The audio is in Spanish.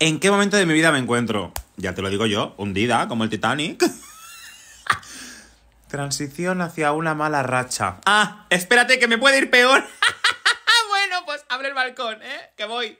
¿En qué momento de mi vida me encuentro? Ya te lo digo yo, hundida, como el Titanic. Transición hacia una mala racha. Ah, espérate que me puede ir peor. bueno, pues abre el balcón, ¿eh? Que voy.